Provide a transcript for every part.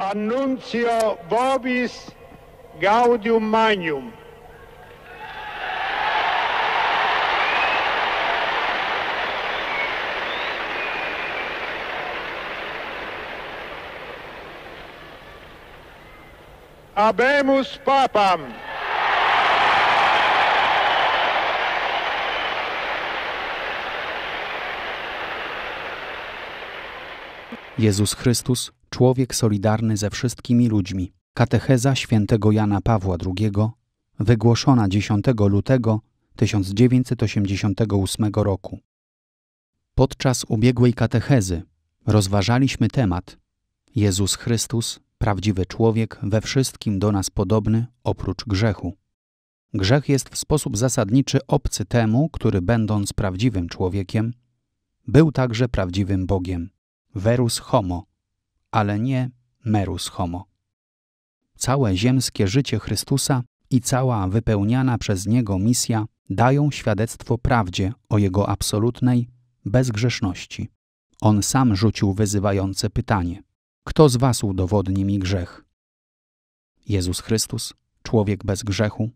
Anuncio Vobis Gaudium Magnum. Habemus Papam. Jezus Chrystus człowiek solidarny ze wszystkimi ludźmi. Katecheza świętego Jana Pawła II, wygłoszona 10 lutego 1988 roku. Podczas ubiegłej katechezy rozważaliśmy temat Jezus Chrystus, prawdziwy człowiek, we wszystkim do nas podobny, oprócz grzechu. Grzech jest w sposób zasadniczy obcy temu, który będąc prawdziwym człowiekiem, był także prawdziwym Bogiem. Verus homo, ale nie merus homo. Całe ziemskie życie Chrystusa i cała wypełniana przez Niego misja dają świadectwo prawdzie o Jego absolutnej bezgrzeszności. On sam rzucił wyzywające pytanie: Kto z Was udowodni mi grzech? Jezus Chrystus, człowiek bez grzechu,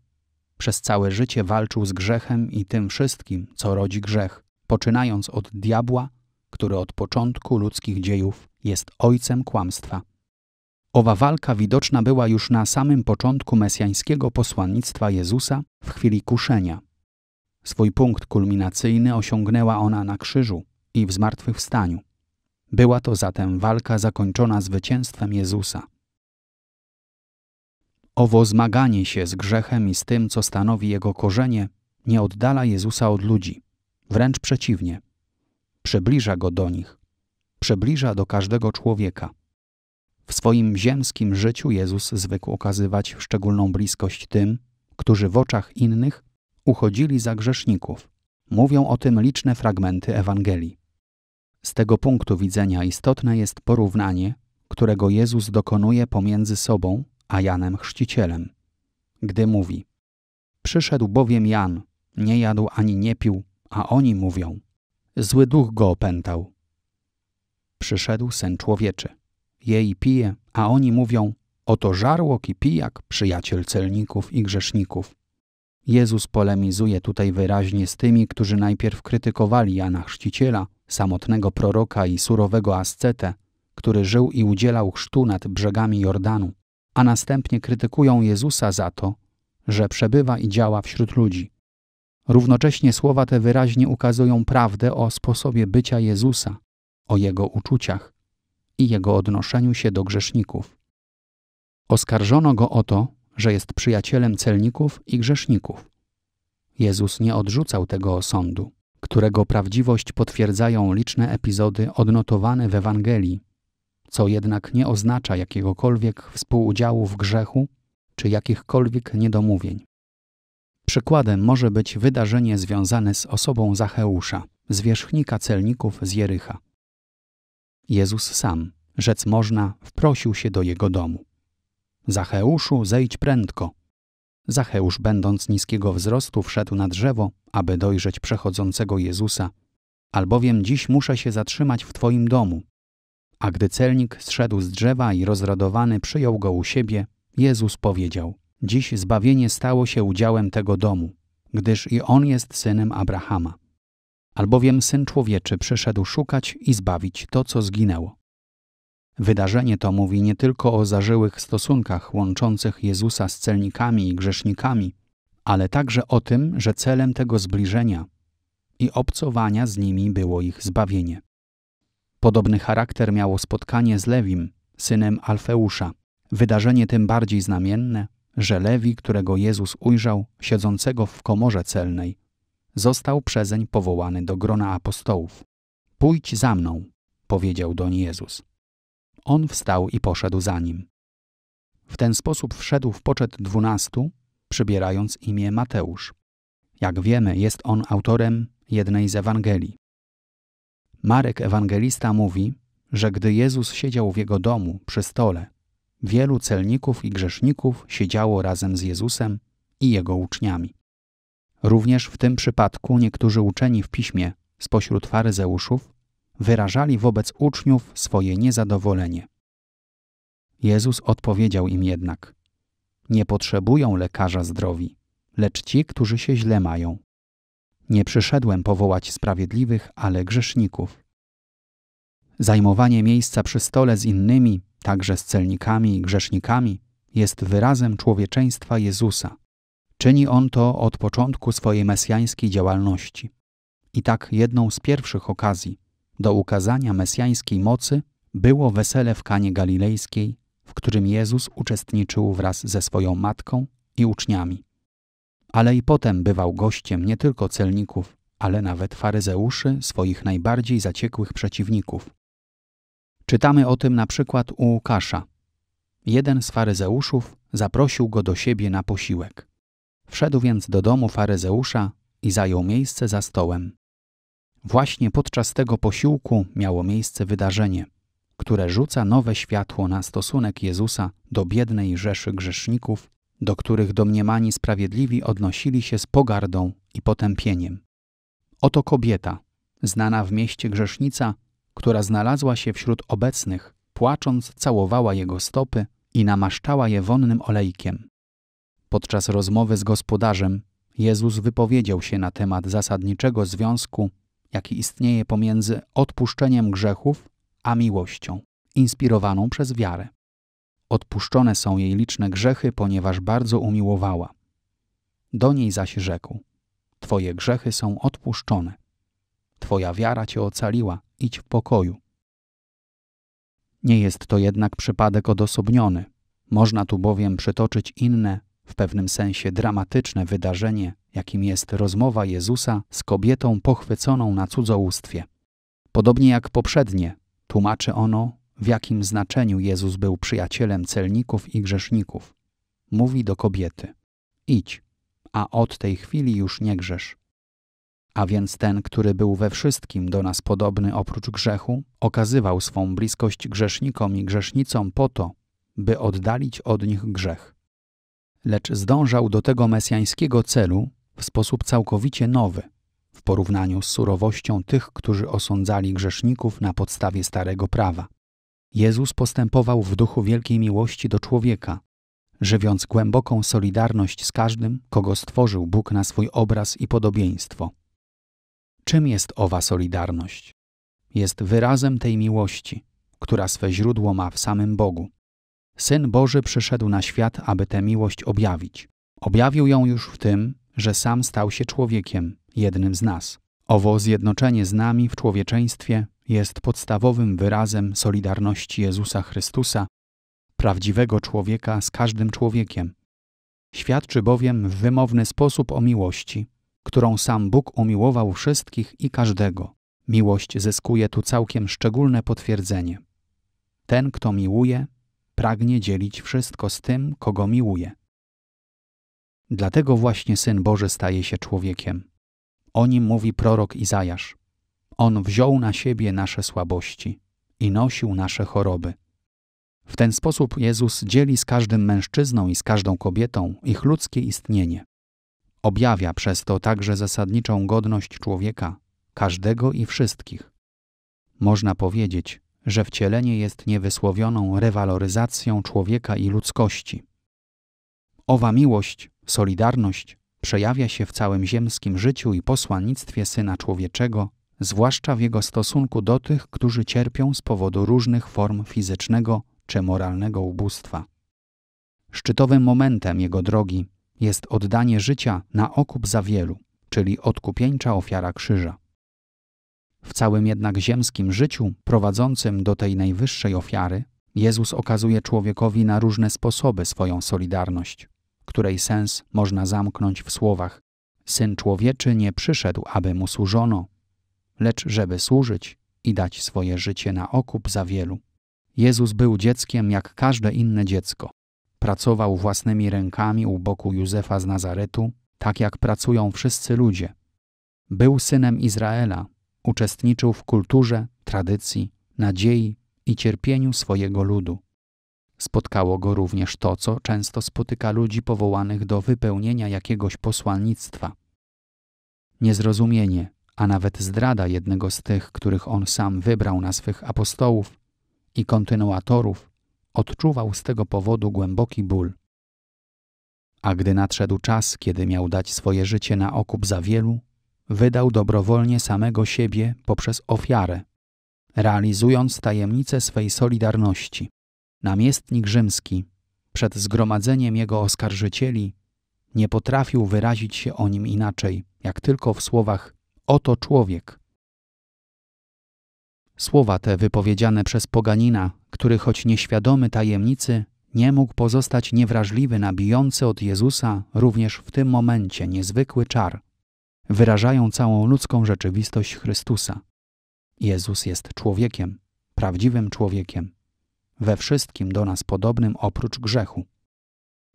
przez całe życie walczył z grzechem i tym wszystkim, co rodzi grzech, poczynając od diabła, który od początku ludzkich dziejów jest ojcem kłamstwa. Owa walka widoczna była już na samym początku mesjańskiego posłannictwa Jezusa w chwili kuszenia. Swój punkt kulminacyjny osiągnęła ona na krzyżu i w zmartwychwstaniu. Była to zatem walka zakończona zwycięstwem Jezusa. Owo zmaganie się z grzechem i z tym, co stanowi jego korzenie, nie oddala Jezusa od ludzi, wręcz przeciwnie, przybliża go do nich przybliża do każdego człowieka. W swoim ziemskim życiu Jezus zwykł okazywać szczególną bliskość tym, którzy w oczach innych uchodzili za grzeszników. Mówią o tym liczne fragmenty Ewangelii. Z tego punktu widzenia istotne jest porównanie, którego Jezus dokonuje pomiędzy sobą a Janem Chrzcicielem, gdy mówi: Przyszedł bowiem Jan, nie jadł ani nie pił, a oni mówią: Zły duch go opętał przyszedł sen człowieczy. Je i pije, a oni mówią, oto żarłok i pijak, przyjaciel celników i grzeszników. Jezus polemizuje tutaj wyraźnie z tymi, którzy najpierw krytykowali Jana Chrzciciela, samotnego proroka i surowego ascetę, który żył i udzielał chrztu nad brzegami Jordanu, a następnie krytykują Jezusa za to, że przebywa i działa wśród ludzi. Równocześnie słowa te wyraźnie ukazują prawdę o sposobie bycia Jezusa, o jego uczuciach i jego odnoszeniu się do grzeszników. Oskarżono go o to, że jest przyjacielem celników i grzeszników. Jezus nie odrzucał tego osądu, którego prawdziwość potwierdzają liczne epizody odnotowane w Ewangelii, co jednak nie oznacza jakiegokolwiek współudziału w grzechu czy jakichkolwiek niedomówień. Przykładem może być wydarzenie związane z osobą Zacheusza, zwierzchnika celników z Jericha. Jezus sam, rzec można, wprosił się do jego domu. Zacheuszu, zejdź prędko. Zacheusz, będąc niskiego wzrostu, wszedł na drzewo, aby dojrzeć przechodzącego Jezusa, albowiem dziś muszę się zatrzymać w Twoim domu. A gdy celnik zszedł z drzewa i rozradowany przyjął go u siebie, Jezus powiedział: Dziś zbawienie stało się udziałem tego domu, gdyż i on jest synem Abrahama albowiem Syn Człowieczy przyszedł szukać i zbawić to, co zginęło. Wydarzenie to mówi nie tylko o zażyłych stosunkach łączących Jezusa z celnikami i grzesznikami, ale także o tym, że celem tego zbliżenia i obcowania z nimi było ich zbawienie. Podobny charakter miało spotkanie z Lewim, synem Alfeusza. Wydarzenie tym bardziej znamienne, że Lewi, którego Jezus ujrzał, siedzącego w komorze celnej, został przezeń powołany do grona apostołów. Pójdź za mną, powiedział doń Jezus. On wstał i poszedł za nim. W ten sposób wszedł w poczet dwunastu, przybierając imię Mateusz. Jak wiemy, jest on autorem jednej z Ewangelii. Marek Ewangelista mówi, że gdy Jezus siedział w jego domu przy stole, wielu celników i grzeszników siedziało razem z Jezusem i jego uczniami. Również w tym przypadku niektórzy uczeni w piśmie spośród faryzeuszów wyrażali wobec uczniów swoje niezadowolenie. Jezus odpowiedział im jednak: Nie potrzebują lekarza zdrowi, lecz ci, którzy się źle mają. Nie przyszedłem powołać sprawiedliwych, ale grzeszników. Zajmowanie miejsca przy stole z innymi, także z celnikami i grzesznikami, jest wyrazem człowieczeństwa Jezusa Czyni on to od początku swojej mesjańskiej działalności. I tak jedną z pierwszych okazji do ukazania mesjańskiej mocy było wesele w Kanie Galilejskiej, w którym Jezus uczestniczył wraz ze swoją matką i uczniami. Ale i potem bywał gościem nie tylko celników, ale nawet faryzeuszy, swoich najbardziej zaciekłych przeciwników. Czytamy o tym na przykład u Łukasza. Jeden z faryzeuszów zaprosił go do siebie na posiłek. Wszedł więc do domu faryzeusza i zajął miejsce za stołem. Właśnie podczas tego posiłku miało miejsce wydarzenie, które rzuca nowe światło na stosunek Jezusa do biednej rzeszy grzeszników, do których domniemani sprawiedliwi odnosili się z pogardą i potępieniem. Oto kobieta, znana w mieście grzesznica, która znalazła się wśród obecnych, płacząc całowała jego stopy i namaszczała je wonnym olejkiem. Podczas rozmowy z gospodarzem Jezus wypowiedział się na temat zasadniczego związku, jaki istnieje pomiędzy odpuszczeniem grzechów a miłością, inspirowaną przez wiarę. Odpuszczone są jej liczne grzechy, ponieważ bardzo umiłowała. Do niej zaś rzekł: Twoje grzechy są odpuszczone. Twoja wiara cię ocaliła, idź w pokoju. Nie jest to jednak przypadek odosobniony. Można tu bowiem przytoczyć inne, w pewnym sensie dramatyczne wydarzenie, jakim jest rozmowa Jezusa z kobietą pochwyconą na cudzołóstwie. Podobnie jak poprzednie, tłumaczy ono, w jakim znaczeniu Jezus był przyjacielem celników i grzeszników. Mówi do kobiety: Idź, a od tej chwili już nie grzesz. A więc ten, który był we wszystkim do nas podobny oprócz grzechu, okazywał swą bliskość grzesznikom i grzesznicom po to, by oddalić od nich grzech lecz zdążał do tego mesjańskiego celu w sposób całkowicie nowy w porównaniu z surowością tych, którzy osądzali grzeszników na podstawie starego prawa. Jezus postępował w duchu wielkiej miłości do człowieka, żywiąc głęboką solidarność z każdym, kogo stworzył Bóg na swój obraz i podobieństwo. Czym jest owa solidarność? Jest wyrazem tej miłości, która swe źródło ma w samym Bogu. Syn Boży przyszedł na świat, aby tę miłość objawić. Objawił ją już w tym, że sam stał się człowiekiem, jednym z nas. Owo zjednoczenie z nami w człowieczeństwie jest podstawowym wyrazem solidarności Jezusa Chrystusa, prawdziwego człowieka z każdym człowiekiem. Świadczy bowiem w wymowny sposób o miłości, którą sam Bóg umiłował wszystkich i każdego. Miłość zyskuje tu całkiem szczególne potwierdzenie. Ten, kto miłuje, pragnie dzielić wszystko z tym, kogo miłuje. Dlatego właśnie Syn Boży staje się człowiekiem. O nim mówi prorok Izajasz. On wziął na siebie nasze słabości i nosił nasze choroby. W ten sposób Jezus dzieli z każdym mężczyzną i z każdą kobietą ich ludzkie istnienie. Objawia przez to także zasadniczą godność człowieka, każdego i wszystkich. Można powiedzieć, że wcielenie jest niewysłowioną rewaloryzacją człowieka i ludzkości. Owa miłość, solidarność przejawia się w całym ziemskim życiu i posłannictwie Syna Człowieczego, zwłaszcza w jego stosunku do tych, którzy cierpią z powodu różnych form fizycznego czy moralnego ubóstwa. Szczytowym momentem jego drogi jest oddanie życia na okup za wielu, czyli odkupieńcza ofiara krzyża. W całym jednak ziemskim życiu, prowadzącym do tej najwyższej ofiary, Jezus okazuje człowiekowi na różne sposoby swoją solidarność, której sens można zamknąć w słowach: Syn człowieczy nie przyszedł, aby mu służono, lecz żeby służyć i dać swoje życie na okup za wielu. Jezus był dzieckiem jak każde inne dziecko. Pracował własnymi rękami u boku Józefa z Nazaretu, tak jak pracują wszyscy ludzie. Był synem Izraela, Uczestniczył w kulturze, tradycji, nadziei i cierpieniu swojego ludu. Spotkało go również to, co często spotyka ludzi powołanych do wypełnienia jakiegoś posłannictwa. Niezrozumienie, a nawet zdrada jednego z tych, których on sam wybrał na swych apostołów i kontynuatorów, odczuwał z tego powodu głęboki ból. A gdy nadszedł czas, kiedy miał dać swoje życie na okup za wielu, wydał dobrowolnie samego siebie poprzez ofiarę, realizując tajemnicę swej solidarności. Namiestnik rzymski, przed zgromadzeniem jego oskarżycieli, nie potrafił wyrazić się o nim inaczej, jak tylko w słowach oto człowiek. Słowa te wypowiedziane przez poganina, który choć nieświadomy tajemnicy, nie mógł pozostać niewrażliwy na bijący od Jezusa również w tym momencie niezwykły czar – wyrażają całą ludzką rzeczywistość Chrystusa. Jezus jest człowiekiem, prawdziwym człowiekiem, we wszystkim do nas podobnym oprócz grzechu.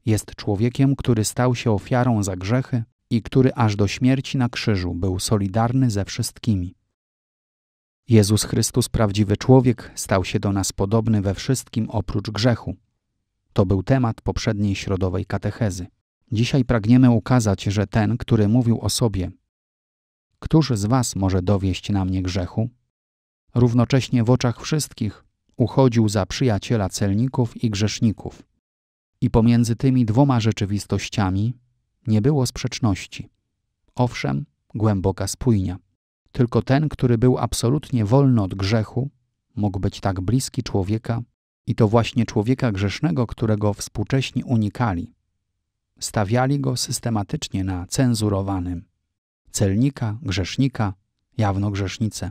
Jest człowiekiem, który stał się ofiarą za grzechy i który aż do śmierci na krzyżu był solidarny ze wszystkimi. Jezus Chrystus, prawdziwy człowiek, stał się do nas podobny we wszystkim oprócz grzechu. To był temat poprzedniej środowej katechezy. Dzisiaj pragniemy ukazać, że ten, który mówił o sobie, Któż z was może dowieść na mnie grzechu? Równocześnie w oczach wszystkich uchodził za przyjaciela celników i grzeszników. I pomiędzy tymi dwoma rzeczywistościami nie było sprzeczności. Owszem, głęboka spójnia. Tylko ten, który był absolutnie wolny od grzechu, mógł być tak bliski człowieka, i to właśnie człowieka grzesznego, którego współcześni unikali. Stawiali go systematycznie na cenzurowanym. Celnika, grzesznika, jawno grzesznicę.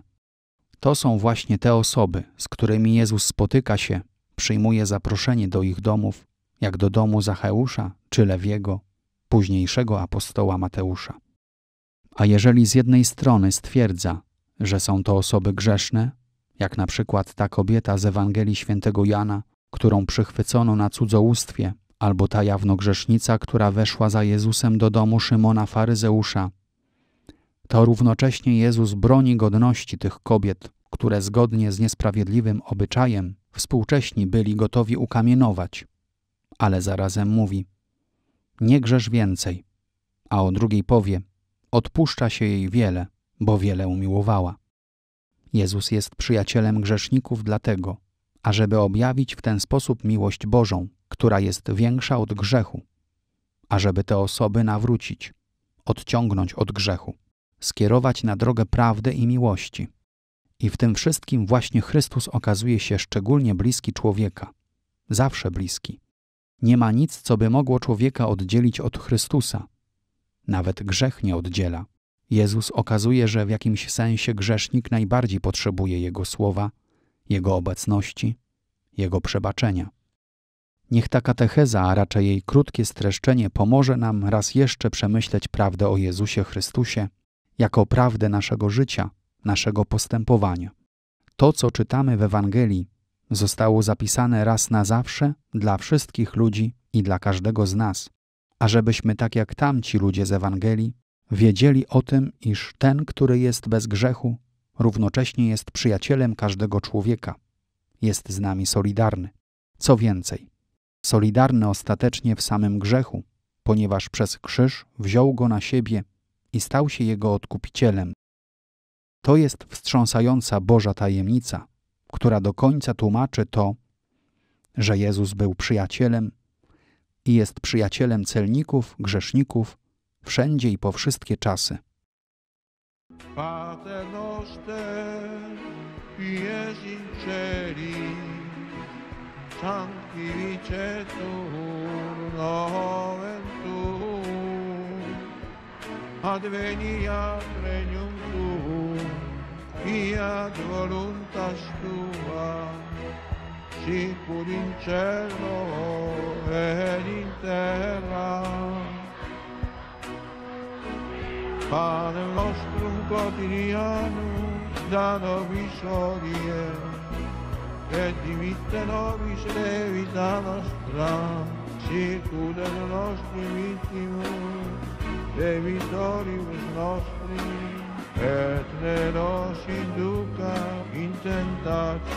To są właśnie te osoby, z którymi Jezus spotyka się, przyjmuje zaproszenie do ich domów, jak do domu Zacheusza czy Lewiego, późniejszego apostoła Mateusza. A jeżeli z jednej strony stwierdza, że są to osoby grzeszne, jak na przykład ta kobieta z Ewangelii Świętego Jana, którą przychwycono na cudzołóstwie albo ta jawnogrzesznica, która weszła za Jezusem do domu Szymona Faryzeusza. To równocześnie Jezus broni godności tych kobiet, które zgodnie z niesprawiedliwym obyczajem współcześni byli gotowi ukamienować. Ale zarazem mówi: Nie grzesz więcej. A o drugiej powie: Odpuszcza się jej wiele, bo wiele umiłowała. Jezus jest przyjacielem grzeszników dlatego, ażeby objawić w ten sposób miłość Bożą, która jest większa od grzechu, ażeby te osoby nawrócić, odciągnąć od grzechu, skierować na drogę prawdy i miłości. I w tym wszystkim właśnie Chrystus okazuje się szczególnie bliski człowieka, zawsze bliski. Nie ma nic, co by mogło człowieka oddzielić od Chrystusa. Nawet grzech nie oddziela. Jezus okazuje, że w jakimś sensie grzesznik najbardziej potrzebuje Jego słowa, Jego obecności, Jego przebaczenia. Niech ta katecheza, a raczej jej krótkie streszczenie, pomoże nam raz jeszcze przemyśleć prawdę o Jezusie Chrystusie jako prawdę naszego życia, naszego postępowania. To, co czytamy w Ewangelii, zostało zapisane raz na zawsze dla wszystkich ludzi i dla każdego z nas, ażebyśmy tak jak tamci ludzie z Ewangelii wiedzieli o tym, iż ten, który jest bez grzechu, równocześnie jest przyjacielem każdego człowieka, jest z nami solidarny. Co więcej, solidarny ostatecznie w samym grzechu, ponieważ przez krzyż wziął go na siebie i stał się jego odkupicielem. To jest wstrząsająca Boża tajemnica, która do końca tłumaczy to, że Jezus był przyjacielem i jest przyjacielem celników, grzeszników, wszędzie i po wszystkie czasy. Pater noster, Sanchi vicetur noventum, adveniat regnum tuum, fiat voluntas tua, sicur in cielo ed in terra. Panem nostrum quotidiano da nobis odie, che di vita nobis vita nostra, circuda le nostre vittime, e vittoribus nostri, et ne nos induca in tentazione,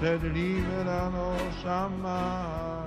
sed libera nos a